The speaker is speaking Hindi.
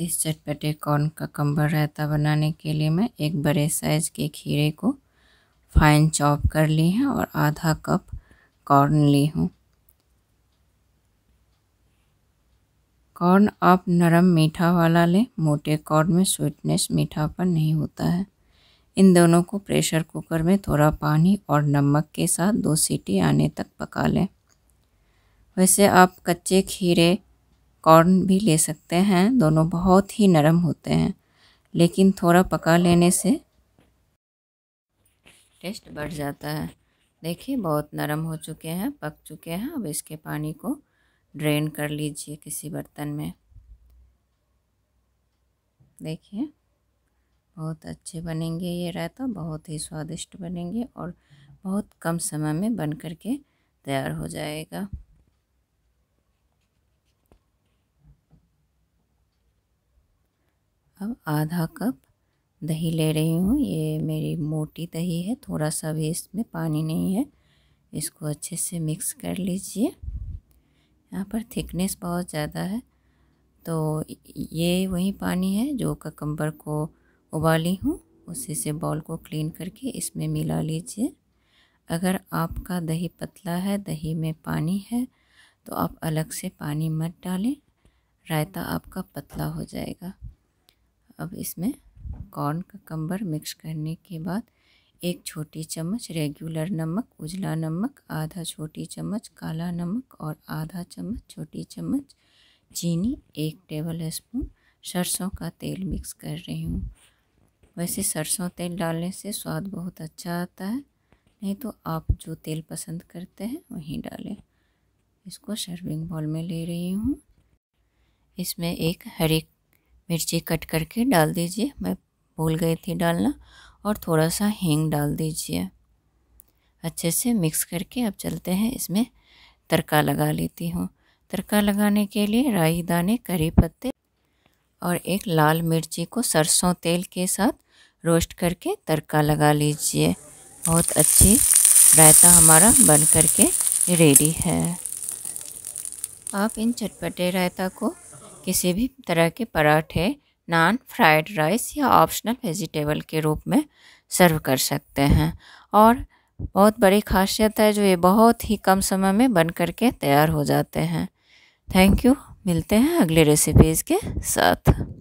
इस चटपटे कॉर्न का कम्बर रायता बनाने के लिए मैं एक बड़े साइज़ के खीरे को फाइन चॉप कर ली हैं और आधा कप कॉर्न ली हूँ कॉर्न आप नरम मीठा वाला लें मोटे कॉर्न में स्वीटनेस मीठापन नहीं होता है इन दोनों को प्रेशर कुकर में थोड़ा पानी और नमक के साथ दो सीटी आने तक पका लें वैसे आप कच्चे खीरे कॉर्न भी ले सकते हैं दोनों बहुत ही नरम होते हैं लेकिन थोड़ा पका लेने से टेस्ट बढ़ जाता है देखिए बहुत नरम हो चुके हैं पक चुके हैं अब इसके पानी को ड्रेन कर लीजिए किसी बर्तन में देखिए बहुत अच्छे बनेंगे ये रायता बहुत ही स्वादिष्ट बनेंगे और बहुत कम समय में बन करके तैयार हो जाएगा अब आधा कप दही ले रही हूँ ये मेरी मोटी दही है थोड़ा सा भी इसमें पानी नहीं है इसको अच्छे से मिक्स कर लीजिए यहाँ पर थिकनेस बहुत ज़्यादा है तो ये वही पानी है जो ककम्बर को उबाली हूँ उसी से बॉल को क्लीन करके इसमें मिला लीजिए अगर आपका दही पतला है दही में पानी है तो आप अलग से पानी मत डालें रायता आपका पतला हो जाएगा अब इसमें कॉर्न का कम्बर मिक्स करने के बाद एक छोटी चम्मच रेगुलर नमक उजला नमक आधा छोटी चम्मच काला नमक और आधा चम्मच छोटी चम्मच चीनी एक टेबल स्पून सरसों का तेल मिक्स कर रही हूँ वैसे सरसों तेल डालने से स्वाद बहुत अच्छा आता है नहीं तो आप जो तेल पसंद करते हैं वहीं डालें इसको सर्विंग बॉल में ले रही हूँ इसमें एक हरी मिर्ची कट करके डाल दीजिए मैं भूल गई थी डालना और थोड़ा सा हींग डाल दीजिए अच्छे से मिक्स करके अब चलते हैं इसमें तड़का लगा लेती हूँ तड़का लगाने के लिए राई दाने करी पत्ते और एक लाल मिर्ची को सरसों तेल के साथ रोस्ट करके तड़का लगा लीजिए बहुत अच्छी रायता हमारा बन करके रेडी है आप इन चटपटे रायता को किसी भी तरह के पराठे नान फ्राइड राइस या ऑप्शनल वेजिटेबल के रूप में सर्व कर सकते हैं और बहुत बड़ी खासियत है जो ये बहुत ही कम समय में बन कर के तैयार हो जाते हैं थैंक यू मिलते हैं अगले रेसिपीज़ के साथ